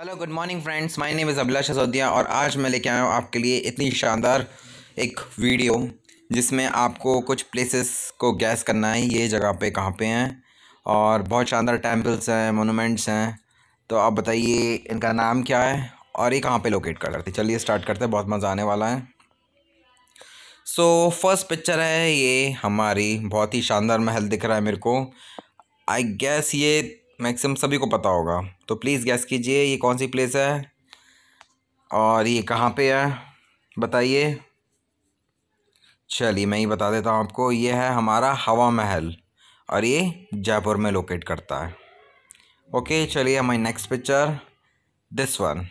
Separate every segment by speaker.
Speaker 1: hello good morning friends my name is Abla Shasodia और आज मैं लेके आया हूँ आपके लिए इतनी शानदार एक वीडियो जिसमें आपको कुछ प्लेसेस को गैस करना है ये जगह पे कहाँ पे हैं और बहुत शानदार टेंपल्स हैं मोनूमेंट्स हैं तो आप बताइए इनका नाम क्या है और ये कहाँ पे लोकेट कर करते चलिए स्टार्ट करते हैं बहुत मज़ा आने वाला है सो फर्स्ट पिक्चर है ये हमारी बहुत ही शानदार महल दिख रहा है मेरे को आई गेस ये मैक्सिमम सभी को पता होगा तो प्लीज़ गैस कीजिए ये कौन सी प्लेस है और ये कहाँ पे है बताइए चलिए मैं ही बता देता हूँ आपको ये है हमारा हवा महल और ये जयपुर में लोकेट करता है ओके चलिए हमारी नेक्स्ट पिक्चर दिस वन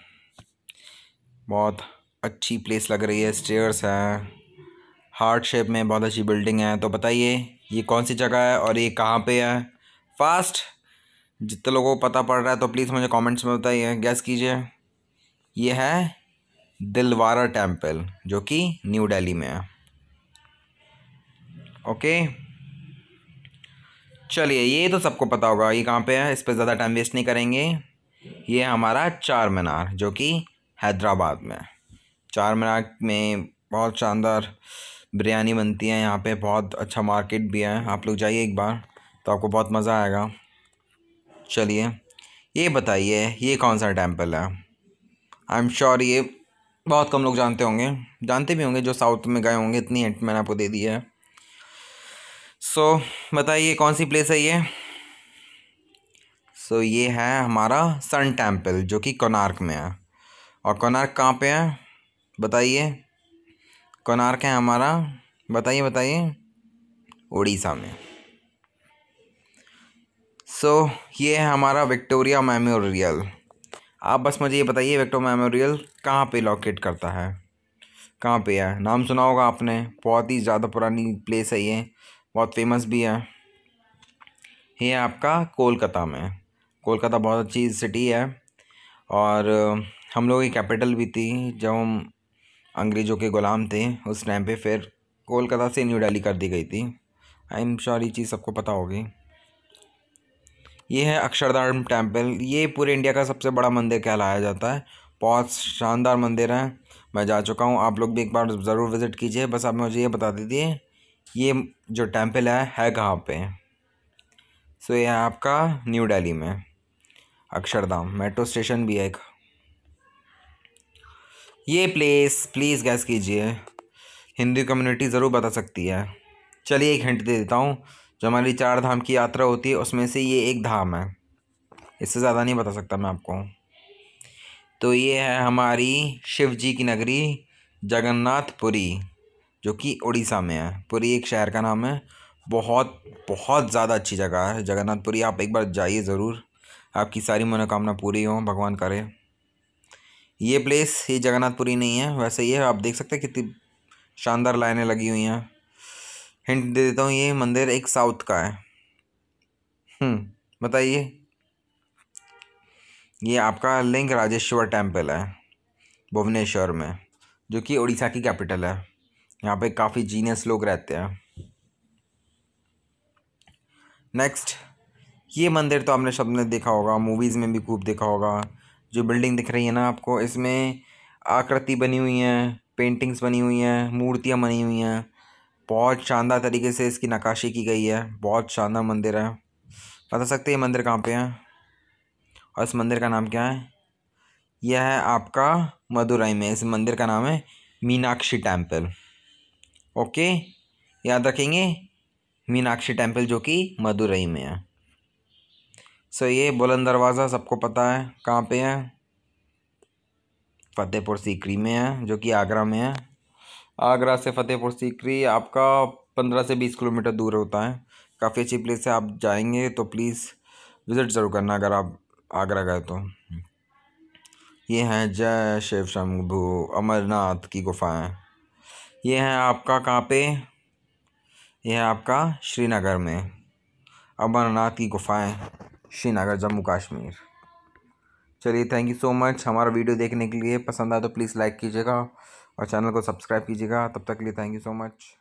Speaker 1: बहुत अच्छी प्लेस लग रही है स्टेयर्स हैं हार्ट शेप में बहुत अच्छी बिल्डिंग है तो बताइए ये कौन सी जगह है और ये कहाँ पे है फास्ट जितने लोगों को पता पड़ रहा है तो प्लीज़ मुझे कमेंट्स में बताइए गैस कीजिए ये है दिलवारा टेम्पल जो कि न्यू दिल्ली में है ओके चलिए ये तो सबको पता होगा ये कहाँ पे है इस पर ज़्यादा टाइम वेस्ट नहीं करेंगे ये हमारा चार मीनार जो कि हैदराबाद में है चार मीनार में बहुत शानदार बिरयानी बनती है यहाँ पे बहुत अच्छा मार्केट भी है आप लोग जाइए एक बार तो आपको बहुत मज़ा आएगा चलिए ये बताइए ये कौन सा टेम्पल है आई एम श्योर ये बहुत कम लोग जानते होंगे जानते भी होंगे जो साउथ में गए होंगे इतनी हिंट मैंने आपको दे दी है सो so, बताइए कौन सी प्लेस है ये सो so, ये है हमारा सन टेम्पल जो कि कोनार्क में है और कोनार्क कहाँ पे है बताइए कोनार्क है हमारा बताइए बताइए उड़ीसा में सो so, ये है हमारा विक्टोरिया मेमोरियल आप बस मुझे ये बताइए विक्टो मेमोरियल कहाँ पे लोकेट करता है कहाँ पे है नाम सुना होगा आपने बहुत ही ज़्यादा पुरानी प्लेस है ये बहुत फेमस भी है ये है आपका कोलकाता में कोलकाता बहुत अच्छी सिटी है और हम लोगों की कैपिटल भी थी जब हम अंग्रेज़ों के ग़ुलाम थे उस टाइम पे फिर कोलकाता से न्यू दिल्ली कर दी गई थी आई एम श्योर ये चीज़ सबको पता होगी ये है अक्षरधाम टेम्पल ये पूरे इंडिया का सबसे बड़ा मंदिर कहलाया जाता है बहुत शानदार मंदिर है मैं जा चुका हूँ आप लोग भी एक बार ज़रूर विज़िट कीजिए बस आप मुझे ये बता दीजिए ये जो टेम्पल है है कहाँ पे सो ये है आपका न्यू दिल्ली में अक्षरधाम मेट्रो स्टेशन भी है एक ये प्लेस प्लीज़ गैस कीजिए हिंदी कम्युनिटी ज़रूर बता सकती है चलिए एक हिंट दे देता हूँ जो हमारी चार धाम की यात्रा होती है उसमें से ये एक धाम है इससे ज़्यादा नहीं बता सकता मैं आपको तो ये है हमारी शिव जी की नगरी जगन्नाथपुरी जो कि उड़ीसा में है पुरी एक शहर का नाम है बहुत बहुत ज़्यादा अच्छी जगह है जगन्नाथपुरी आप एक बार जाइए ज़रूर आपकी सारी मनोकामना पूरी हो भगवान करे ये प्लेस ये जगन्नाथपुरी नहीं है वैसे ये आप देख सकते हैं कितनी शानदार लाइनें लगी हुई हैं हिंट दे देता हूँ ये मंदिर एक साउथ का है हम्म, बताइए ये आपका लिंग राजेश्वर टेम्पल है भुवनेश्वर में जो कि उड़ीसा की कैपिटल है यहाँ पे काफ़ी जीनियस लोग रहते हैं नेक्स्ट ये मंदिर तो आपने सबने देखा होगा मूवीज़ में भी खूब देखा होगा जो बिल्डिंग दिख रही है ना आपको इसमें आकृति बनी हुई हैं पेंटिंग्स बनी हुई हैं मूर्तियाँ बनी हुई हैं बहुत शानदार तरीके से इसकी नकाशी की गई है बहुत शानदार मंदिर है बता सकते हैं ये मंदिर कहाँ पे है और इस मंदिर का नाम क्या है यह है आपका मदुरई में इस मंदिर का नाम है मीनाक्षी टेम्पल ओके याद रखेंगे मीनाक्षी टेम्पल जो कि मदुरई में है सो ये बुलंद दरवाज़ा सबको पता है कहाँ पे है फतेहपुर सीकरी में है जो कि आगरा में है आगरा से फतेहपुर सीकरी आपका पंद्रह से बीस किलोमीटर दूर होता है काफ़ी अच्छी प्लेस है आप जाएंगे तो प्लीज़ विज़िट ज़रूर करना अगर आप आगरा गए तो ये हैं जय शिव शंभु अमरनाथ की गुफाएं ये हैं आपका कहाँ पे ये है आपका श्रीनगर में अमरनाथ की गुफाएं श्रीनगर जम्मू कश्मीर चलिए थैंक यू सो मच हमारा वीडियो देखने के लिए पसंद आया तो प्लीज़ लाइक कीजिएगा और चैनल को सब्सक्राइब कीजिएगा तब तक के लिए थैंक यू सो मच